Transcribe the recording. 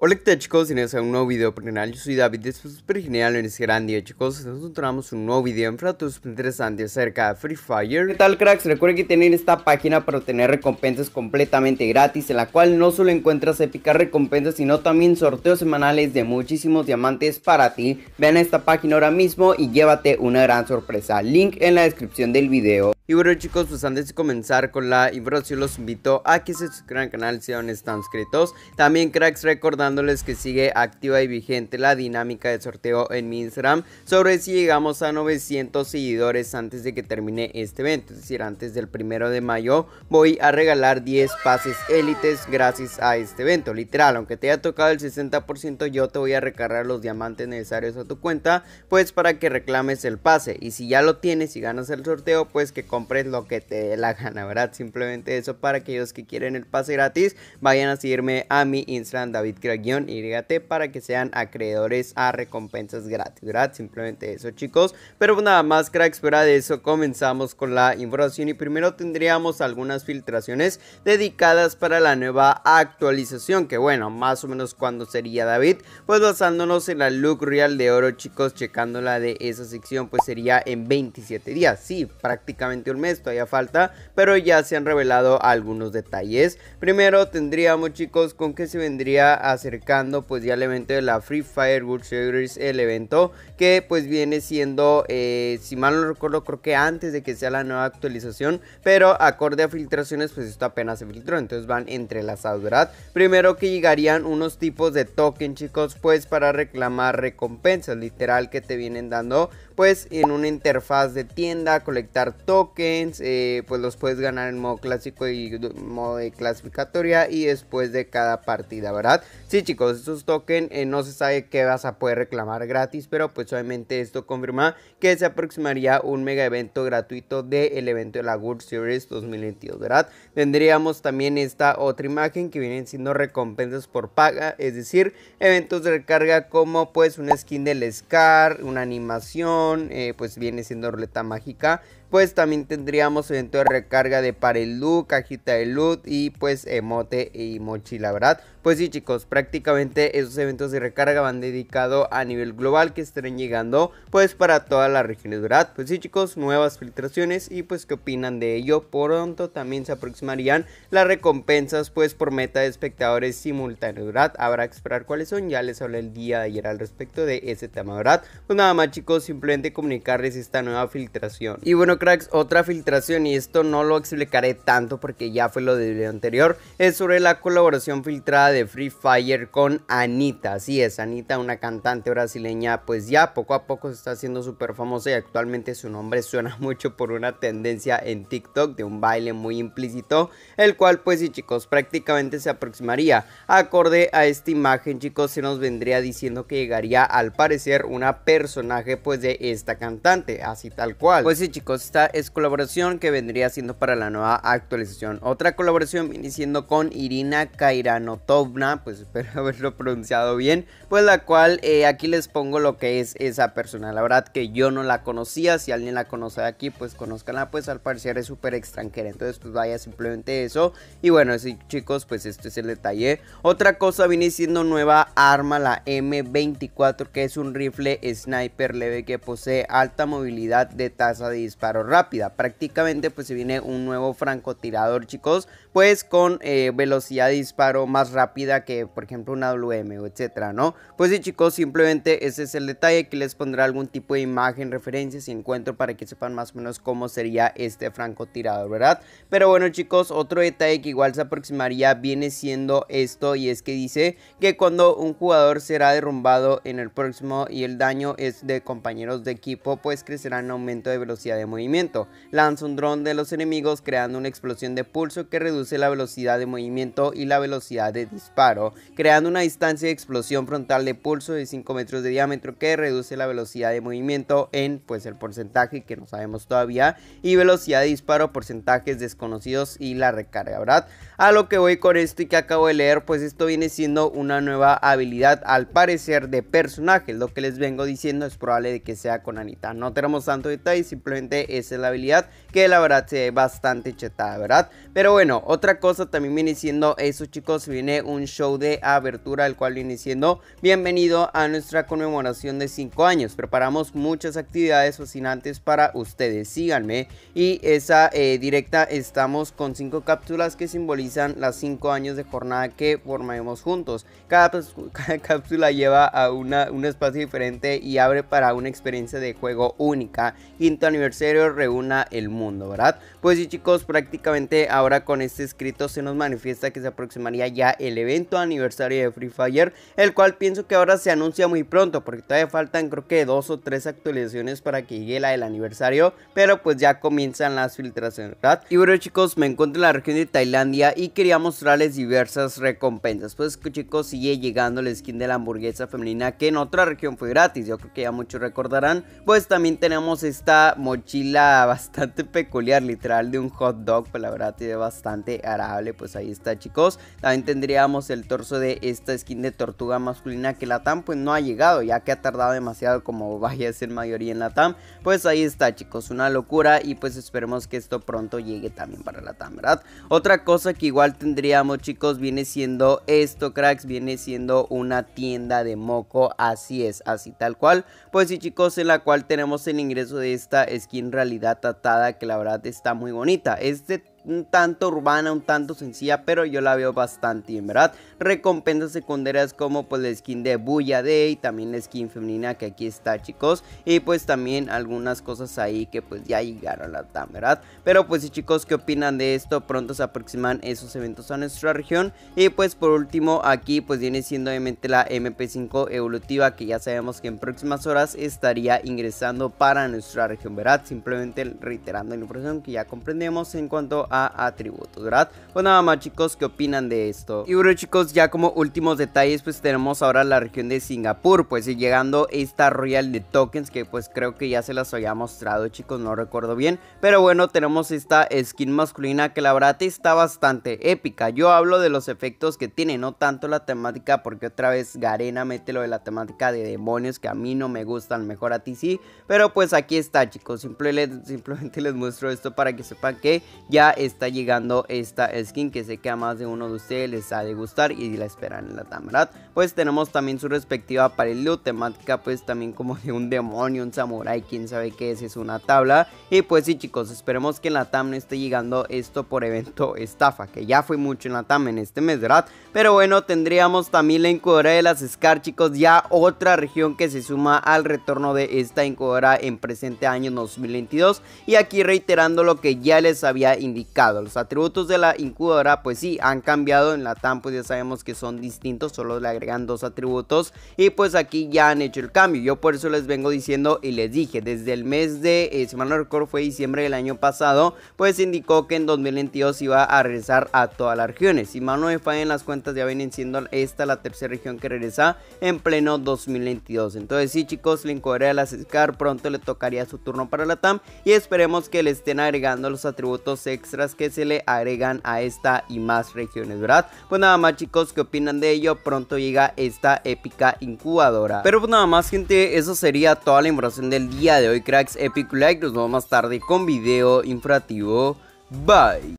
Hola ¿qué tal chicos? Bienvenidos a un nuevo video por canal, yo soy David, de es super genial en este gran día chicos, nosotros encontramos un nuevo video en fratos interesante acerca de Free Fire ¿Qué tal cracks? Recuerden que tienen esta página para obtener recompensas completamente gratis en la cual no solo encuentras épicas recompensas sino también sorteos semanales de muchísimos diamantes para ti Vean esta página ahora mismo y llévate una gran sorpresa, link en la descripción del video y bueno chicos, pues antes de comenzar con la intro, los invito a que se suscriban al canal si aún están suscritos. También cracks, recordándoles que sigue activa y vigente la dinámica de sorteo en mi Instagram sobre si llegamos a 900 seguidores antes de que termine este evento, es decir, antes del primero de mayo voy a regalar 10 pases élites gracias a este evento. Literal, aunque te haya tocado el 60%, yo te voy a recargar los diamantes necesarios a tu cuenta, pues para que reclames el pase. Y si ya lo tienes y ganas el sorteo, pues que compres lo que te dé la gana, ¿verdad? Simplemente eso para aquellos que quieren el pase gratis, vayan a seguirme a mi Instagram David YT para que sean acreedores a recompensas gratis, ¿verdad? Simplemente eso, chicos. Pero pues nada más, cracks, fuera de eso, comenzamos con la información y primero tendríamos algunas filtraciones dedicadas para la nueva actualización, que bueno, más o menos cuando sería David, pues basándonos en la look real de oro, chicos, checándola de esa sección, pues sería en 27 días, sí, prácticamente el mes, todavía falta, pero ya se han revelado algunos detalles. Primero tendríamos chicos con que se vendría acercando pues ya el evento de la Free Fire World Series, el evento que pues viene siendo, eh, si mal no recuerdo, creo que antes de que sea la nueva actualización, pero acorde a filtraciones pues esto apenas se filtró, entonces van entrelazados, ¿verdad? Primero que llegarían unos tipos de token chicos pues para reclamar recompensas, literal que te vienen dando pues en una interfaz de tienda, colectar tokens eh, pues los puedes ganar en modo clásico y modo de clasificatoria y después de cada partida, ¿verdad? Sí, chicos, estos tokens eh, no se sabe qué vas a poder reclamar gratis, pero pues obviamente esto confirma que se aproximaría un mega evento gratuito del evento de la World Series 2022, ¿verdad? Tendríamos también esta otra imagen que vienen siendo recompensas por paga, es decir, eventos de recarga como pues una skin del Scar, una animación, eh, pues viene siendo ruleta mágica pues también tendríamos evento de recarga de para el loot, cajita de loot y pues emote y mochila, ¿verdad? Pues sí chicos, prácticamente esos eventos de recarga van dedicados a nivel global que estarán llegando pues para todas las regiones, ¿verdad? Pues sí chicos, nuevas filtraciones y pues qué opinan de ello. Pronto también se aproximarían las recompensas pues por meta de espectadores simultáneos, Durat. Habrá que esperar cuáles son, ya les hablé el día de ayer al respecto de ese tema, ¿verdad? Pues nada más chicos, simplemente comunicarles esta nueva filtración. Y bueno cracks, otra filtración y esto no lo explicaré tanto porque ya fue lo del video anterior, es sobre la colaboración filtrada de Free Fire con Anita. Así es, Anita, una cantante brasileña, pues ya poco a poco se está haciendo súper famosa y actualmente su nombre suena mucho por una tendencia en TikTok de un baile muy implícito, el cual pues sí chicos, prácticamente se aproximaría. Acorde a esta imagen chicos, se nos vendría diciendo que llegaría al parecer una personaje pues de esta cantante, así tal cual. Pues sí chicos, esta es colaboración que vendría siendo para la nueva actualización. Otra colaboración viene siendo con Irina Kairanoto pues espero haberlo pronunciado bien, pues la cual eh, aquí les pongo lo que es esa persona. La verdad que yo no la conocía, si alguien la conoce de aquí, pues conozcanla, pues al parecer es súper extranjera. Entonces, pues vaya simplemente eso. Y bueno, así chicos, pues este es el detalle. Otra cosa viene siendo nueva arma, la M24, que es un rifle sniper leve que posee alta movilidad de tasa de disparo rápida. Prácticamente, pues se viene un nuevo francotirador, chicos pues con eh, velocidad de disparo más rápida que por ejemplo una WM o etcétera, ¿no? Pues sí chicos, simplemente ese es el detalle que les pondré algún tipo de imagen, referencias y encuentro para que sepan más o menos cómo sería este francotirador, ¿verdad? Pero bueno chicos, otro detalle que igual se aproximaría viene siendo esto y es que dice que cuando un jugador será derrumbado en el próximo y el daño es de compañeros de equipo, pues crecerá en aumento de velocidad de movimiento. Lanza un dron de los enemigos creando una explosión de pulso que reduce la velocidad de movimiento y la velocidad de disparo, creando una distancia de explosión frontal de pulso de 5 metros de diámetro que reduce la velocidad de movimiento en pues el porcentaje que no sabemos todavía y velocidad de disparo porcentajes desconocidos y la recarga, ¿verdad? A lo que voy con esto y que acabo de leer, pues esto viene siendo una nueva habilidad al parecer de personaje lo que les vengo diciendo es probable de que sea con Anita. No tenemos tanto detalle, simplemente esa es la habilidad que la verdad se ve bastante chetada, ¿verdad? Pero bueno, otra cosa también viene siendo eso, chicos. Viene un show de abertura, el cual viene siendo bienvenido a nuestra conmemoración de 5 años. Preparamos muchas actividades fascinantes para ustedes. Síganme. Y esa eh, directa estamos con 5 cápsulas que simbolizan las 5 años de jornada que formaremos juntos. Cada, cápsula lleva a una, un espacio diferente y abre para una experiencia de juego única. Quinto aniversario reúna el mundo, ¿verdad? Pues sí, chicos, prácticamente ahora con este este escrito se nos manifiesta que se aproximaría ya el evento aniversario de Free Fire, el cual pienso que ahora se anuncia muy pronto, porque todavía faltan creo que dos o tres actualizaciones para que llegue la del aniversario, pero pues ya comienzan las filtraciones, Y bueno chicos, me encuentro en la región de Tailandia y quería mostrarles diversas recompensas, pues chicos sigue llegando la skin de la hamburguesa femenina que en otra región fue gratis, yo creo que ya muchos recordarán, pues también tenemos esta mochila bastante peculiar, literal de un hot dog, pero pues, la verdad tiene bastante arable Pues ahí está, chicos. También tendríamos el torso de esta skin de tortuga masculina que la TAM pues no ha llegado, ya que ha tardado demasiado como vaya a ser mayoría en la TAM. Pues ahí está, chicos, una locura y pues esperemos que esto pronto llegue también para la TAM, ¿verdad? Otra cosa que igual tendríamos, chicos, viene siendo esto, cracks, viene siendo una tienda de moco, así es, así tal cual. Pues sí, chicos, en la cual tenemos el ingreso de esta skin realidad tatada que la verdad está muy bonita. Este un tanto urbana, un tanto sencilla, pero yo la veo bastante bien, ¿verdad? Recompensas secundarias como pues la skin de Buya Day, también la skin femenina que aquí está, chicos. Y pues también algunas cosas ahí que pues ya llegaron a la TAM, ¿verdad? Pero pues sí, chicos, ¿qué opinan de esto? Pronto se aproximan esos eventos a nuestra región. Y pues por último, aquí pues viene siendo obviamente la MP5 evolutiva que ya sabemos que en próximas horas estaría ingresando para nuestra región, ¿verdad? Simplemente reiterando la información que ya comprendemos en cuanto a atributos, ¿verdad? Pues nada más chicos, ¿qué opinan de esto? Y bueno chicos, ya como últimos detalles, pues tenemos ahora la región de Singapur, pues llegando esta Royal de Tokens, que pues creo que ya se las había mostrado chicos, no recuerdo bien. Pero bueno, tenemos esta skin masculina que la verdad está bastante épica. Yo hablo de los efectos que tiene, no tanto la temática, porque otra vez Garena mete lo de la temática de demonios que a mí no me gustan, mejor a ti sí. Pero pues aquí está chicos, simplemente les muestro esto para que sepan que ya es está llegando esta skin que sé que a más de uno de ustedes les ha de gustar y la esperan en la Tamarat. Pues tenemos también su respectiva para loot, temática pues también como de un demonio, un samurai, quién sabe qué es, es una tabla. Y pues sí chicos, esperemos que en la TAM no esté llegando esto por evento estafa, que ya fue mucho en la TAM en este mes, ¿verdad? Pero bueno, tendríamos también la encuadra de las SCAR chicos, ya otra región que se suma al retorno de esta encuadra en presente año 2022. Y aquí reiterando lo que ya les había indicado los atributos de la incubadora pues sí han cambiado en la TAM pues ya sabemos que son distintos, solo le agregan dos atributos y pues aquí ya han hecho el cambio. Yo por eso les vengo diciendo y les dije desde el mes de, eh, si no fue diciembre del año pasado, pues indicó que en 2022 iba a regresar a todas las regiones. Si mal no me fallan las cuentas ya vienen siendo esta la tercera región que regresa en pleno 2022. Entonces sí chicos, la incubadora de la SCAR pronto le tocaría su turno para la TAM y esperemos que le estén agregando los atributos extra que se le agregan a esta y más regiones, ¿verdad? Pues nada más chicos, ¿qué opinan de ello? Pronto llega esta épica incubadora. Pero pues nada más gente, eso sería toda la información del día de hoy, cracks. Epic Like, nos vemos más tarde con video informativo. Bye.